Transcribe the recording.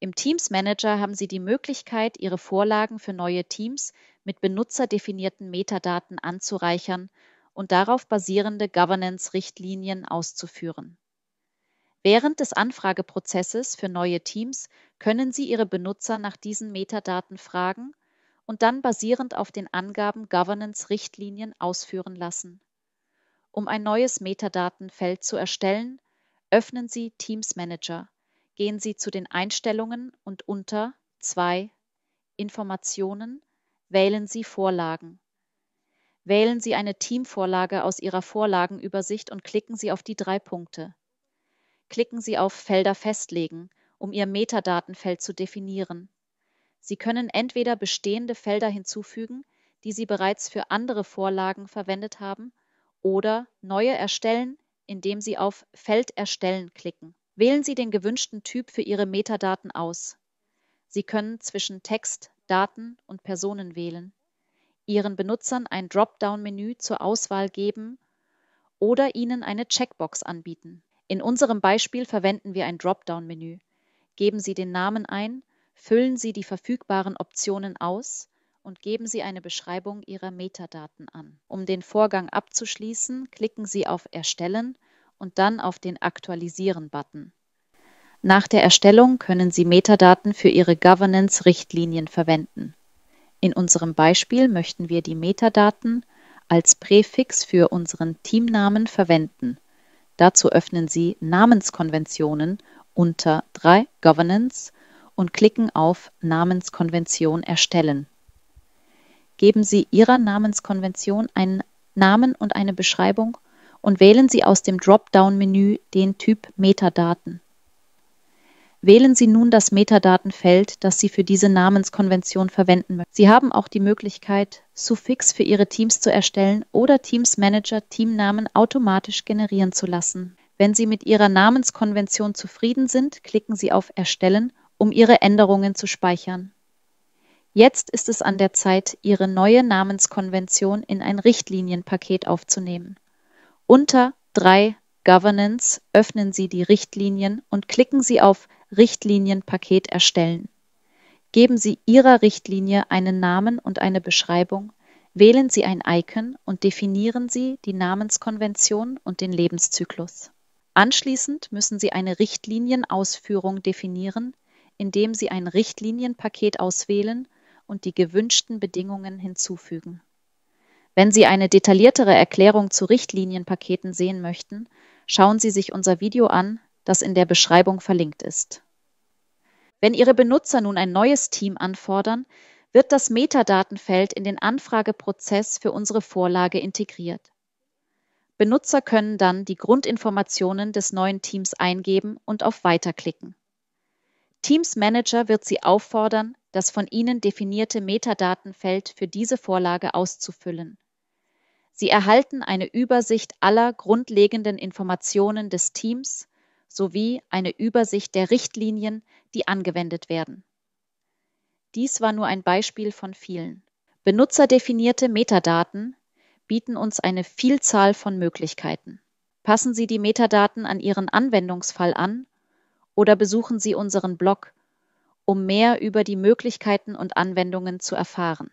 Im Teams Manager haben Sie die Möglichkeit, Ihre Vorlagen für neue Teams mit benutzerdefinierten Metadaten anzureichern und darauf basierende Governance-Richtlinien auszuführen. Während des Anfrageprozesses für neue Teams können Sie Ihre Benutzer nach diesen Metadaten fragen und dann basierend auf den Angaben Governance-Richtlinien ausführen lassen. Um ein neues Metadatenfeld zu erstellen, öffnen Sie Teams Manager gehen Sie zu den Einstellungen und unter 2 Informationen wählen Sie Vorlagen. Wählen Sie eine Teamvorlage aus Ihrer Vorlagenübersicht und klicken Sie auf die drei Punkte. Klicken Sie auf Felder festlegen, um Ihr Metadatenfeld zu definieren. Sie können entweder bestehende Felder hinzufügen, die Sie bereits für andere Vorlagen verwendet haben, oder neue erstellen, indem Sie auf Feld erstellen klicken. Wählen Sie den gewünschten Typ für Ihre Metadaten aus. Sie können zwischen Text, Daten und Personen wählen, Ihren Benutzern ein Dropdown-Menü zur Auswahl geben oder ihnen eine Checkbox anbieten. In unserem Beispiel verwenden wir ein Dropdown-Menü. Geben Sie den Namen ein, füllen Sie die verfügbaren Optionen aus und geben Sie eine Beschreibung Ihrer Metadaten an. Um den Vorgang abzuschließen, klicken Sie auf Erstellen und dann auf den Aktualisieren-Button. Nach der Erstellung können Sie Metadaten für Ihre Governance-Richtlinien verwenden. In unserem Beispiel möchten wir die Metadaten als Präfix für unseren Teamnamen verwenden. Dazu öffnen Sie Namenskonventionen unter 3 Governance und klicken auf Namenskonvention erstellen. Geben Sie Ihrer Namenskonvention einen Namen und eine Beschreibung und wählen Sie aus dem Dropdown-Menü den Typ Metadaten. Wählen Sie nun das Metadatenfeld, das Sie für diese Namenskonvention verwenden möchten. Sie haben auch die Möglichkeit, Suffix für Ihre Teams zu erstellen oder Teams Manager Teamnamen automatisch generieren zu lassen. Wenn Sie mit Ihrer Namenskonvention zufrieden sind, klicken Sie auf Erstellen, um Ihre Änderungen zu speichern. Jetzt ist es an der Zeit, Ihre neue Namenskonvention in ein Richtlinienpaket aufzunehmen. Unter 3 Governance öffnen Sie die Richtlinien und klicken Sie auf Richtlinienpaket erstellen. Geben Sie Ihrer Richtlinie einen Namen und eine Beschreibung, wählen Sie ein Icon und definieren Sie die Namenskonvention und den Lebenszyklus. Anschließend müssen Sie eine Richtlinienausführung definieren, indem Sie ein Richtlinienpaket auswählen und die gewünschten Bedingungen hinzufügen. Wenn Sie eine detailliertere Erklärung zu Richtlinienpaketen sehen möchten, schauen Sie sich unser Video an das in der Beschreibung verlinkt ist. Wenn Ihre Benutzer nun ein neues Team anfordern, wird das Metadatenfeld in den Anfrageprozess für unsere Vorlage integriert. Benutzer können dann die Grundinformationen des neuen Teams eingeben und auf Weiter klicken. Teams Manager wird Sie auffordern, das von Ihnen definierte Metadatenfeld für diese Vorlage auszufüllen. Sie erhalten eine Übersicht aller grundlegenden Informationen des Teams, sowie eine Übersicht der Richtlinien, die angewendet werden. Dies war nur ein Beispiel von vielen. Benutzerdefinierte Metadaten bieten uns eine Vielzahl von Möglichkeiten. Passen Sie die Metadaten an Ihren Anwendungsfall an oder besuchen Sie unseren Blog, um mehr über die Möglichkeiten und Anwendungen zu erfahren.